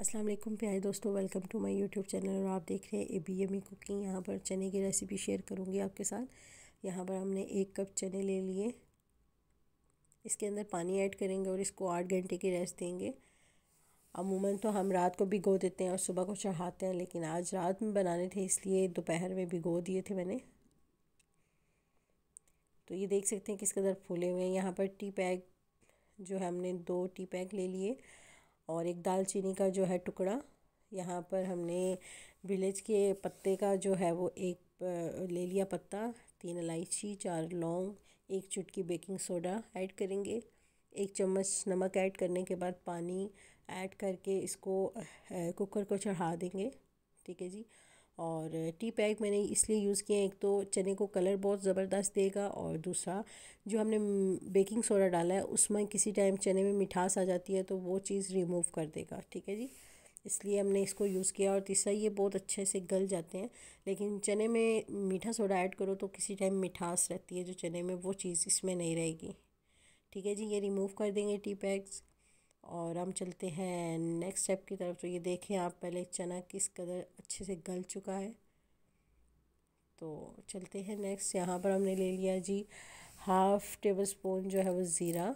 अस्सलाम वालेकुम प्यारे दोस्तों welcome to my YouTube channel और आप देख रहे हैं A B M E cooking यहाँ पर चने की रेसिपी शेयर करूँगी आपके साथ यहाँ पर हमने एक कप चने ले लिए इसके अंदर पानी ऐड करेंगे और इसको आठ घंटे की रेस्ट देंगे अमूमन तो हम रात को भिगो देते हैं और सुबह को चढ़ाते हैं लेकिन आज रात में बनाने थे इसलिए दोपहर में भिगो दिए थे मैंने तो ये देख सकते हैं किस कदर फूले हुए हैं यहाँ पर टी पैक जो है हमने दो टी पैक ले लिए और एक दालचीनी का जो है टुकड़ा यहाँ पर हमने विलेज के पत्ते का जो है वो एक ले लिया पत्ता तीन इलायची चार लौंग एक चुटकी बेकिंग सोडा ऐड करेंगे एक चम्मच नमक ऐड करने के बाद पानी ऐड करके इसको कुकर को चढ़ा देंगे ठीक है जी और टी पैक मैंने इसलिए यूज़ हैं एक तो चने को कलर बहुत ज़बरदस्त देगा और दूसरा जो हमने बेकिंग सोडा डाला है उसमें किसी टाइम चने में मिठास आ जाती है तो वो चीज़ रिमूव कर देगा ठीक है जी इसलिए हमने इसको यूज़ किया और तीसरा ये बहुत अच्छे से गल जाते हैं लेकिन चने में मीठा सोडा ऐड करो तो किसी टाइम मिठास रहती है जो चने में वो चीज़ इसमें नहीं रहेगी ठीक है जी ये रिमूव कर देंगे टी पैक्स और हम चलते हैं नेक्स्ट स्टेप की तरफ तो ये देखें आप पहले चना किस कदर अच्छे से गल चुका है तो चलते हैं नेक्स्ट यहाँ पर हमने ले लिया जी हाफ़ टेबल स्पून जो है वो ज़ीरा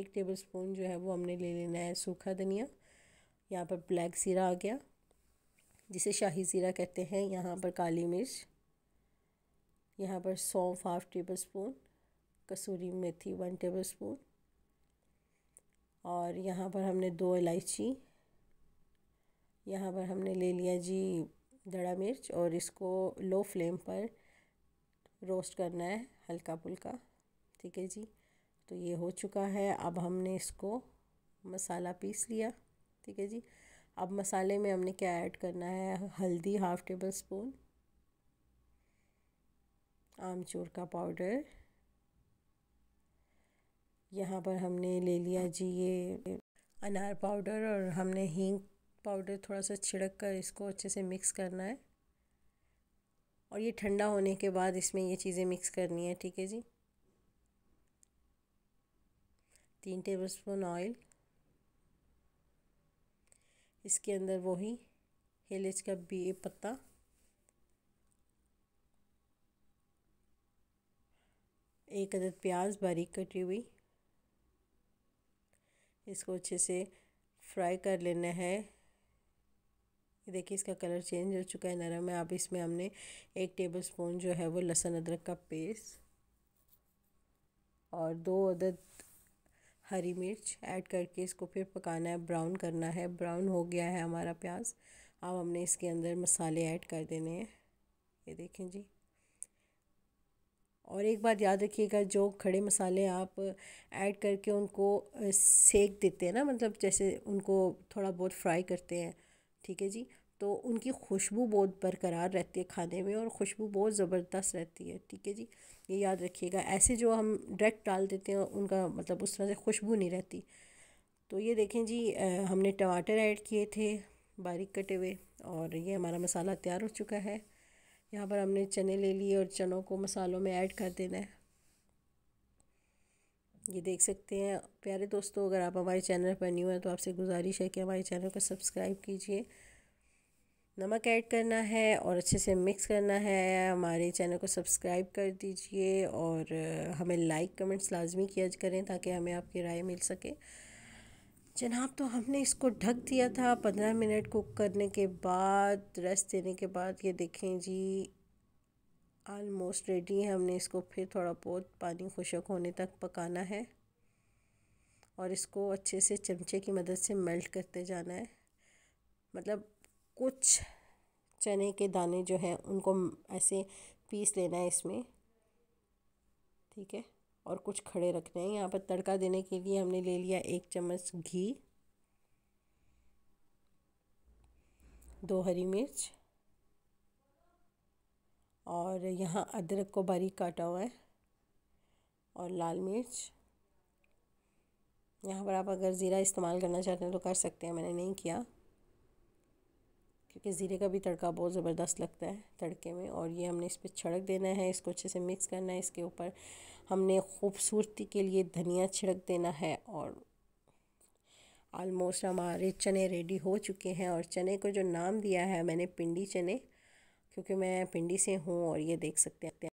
एक टेबल स्पून जो है वो हमने ले लेना है सूखा धनिया यहाँ पर ब्लैक ज़ीरा आ गया जिसे शाही ज़ीरा कहते हैं यहाँ पर काली मिर्च यहाँ पर सौंफ हाफ़ टेबल स्पून कसूरी मेथी वन टेबल स्पून और यहाँ पर हमने दो इलायची यहाँ पर हमने ले लिया जी दड़ा मिर्च और इसको लो फ्लेम पर रोस्ट करना है हल्का पुल्का ठीक है जी तो ये हो चुका है अब हमने इसको मसाला पीस लिया ठीक है जी अब मसाले में हमने क्या ऐड करना है हल्दी हाफ़ टेबल स्पून आमचूर का पाउडर यहाँ पर हमने ले लिया जी ये अनार पाउडर और हमने हींग पाउडर थोड़ा सा छिड़क कर इसको अच्छे से मिक्स करना है और ये ठंडा होने के बाद इसमें ये चीज़ें मिक्स करनी है ठीक है जी तीन टेबल स्पून ऑयल इसके अंदर वही हेलेज का बी पत्ता एक अदद प्याज बारीक कटी हुई इसको अच्छे से फ्राई कर लेना है देखिए इसका कलर चेंज हो चुका है नरम है अब इसमें हमने एक टेबल स्पून जो है वो लहसुन अदरक का पेस्ट और दो अदद हरी मिर्च ऐड करके इसको फिर पकाना है ब्राउन करना है ब्राउन हो गया है हमारा प्याज अब हमने इसके अंदर मसाले ऐड कर देने हैं ये देखें जी और एक बात याद रखिएगा जो खड़े मसाले आप ऐड करके उनको सेक देते हैं ना मतलब जैसे उनको थोड़ा बहुत फ्राई करते हैं ठीक है जी तो उनकी खुशबू बहुत बरकरार रहती है खाने में और खुशबू बहुत ज़बरदस्त रहती है ठीक है जी ये याद रखिएगा ऐसे जो हम डायरेक्ट डाल देते हैं उनका मतलब उस तरह से खुशबू नहीं रहती तो ये देखें जी हमने टमाटर ऐड किए थे बारीक कटे हुए और ये हमारा मसाला तैयार हो चुका है यहाँ पर हमने चने ले लिए और चनों को मसालों में ऐड कर देना है ये देख सकते हैं प्यारे दोस्तों अगर आप हमारे चैनल पर न्यू हैं तो आपसे गुजारिश है कि हमारे चैनल को सब्सक्राइब कीजिए नमक ऐड करना है और अच्छे से मिक्स करना है हमारे चैनल को सब्सक्राइब कर दीजिए और हमें लाइक कमेंट्स लाजमी किया करें ताकि हमें आपकी राय मिल सके जनाब तो हमने इसको ढक दिया था पंद्रह मिनट कुक करने के बाद रेस्ट देने के बाद ये देखें जी आलमोस्ट रेडी है हमने इसको फिर थोड़ा बहुत पानी खुशक होने तक पकाना है और इसको अच्छे से चमचे की मदद से मेल्ट करते जाना है मतलब कुछ चने के दाने जो हैं उनको ऐसे पीस लेना है इसमें ठीक है और कुछ खड़े रखने हैं यहाँ पर तड़का देने के लिए हमने ले लिया एक चम्मच घी दो हरी मिर्च और यहाँ अदरक को बारीक काटा हुआ है और लाल मिर्च यहाँ पर आप अगर ज़ीरा इस्तेमाल करना चाहते हैं तो कर सकते हैं मैंने नहीं किया क्योंकि ज़ीरे का भी तड़का बहुत ज़बरदस्त लगता है तड़के में और ये हमने इस पर छिड़क देना है इसको अच्छे से मिक्स करना है इसके ऊपर हमने खूबसूरती के लिए धनिया छिड़क देना है और आलमोस्ट हमारे चने रेडी हो चुके हैं और चने को जो नाम दिया है मैंने पिंडी चने क्योंकि मैं पिंडी से हूँ और ये देख सकते हैं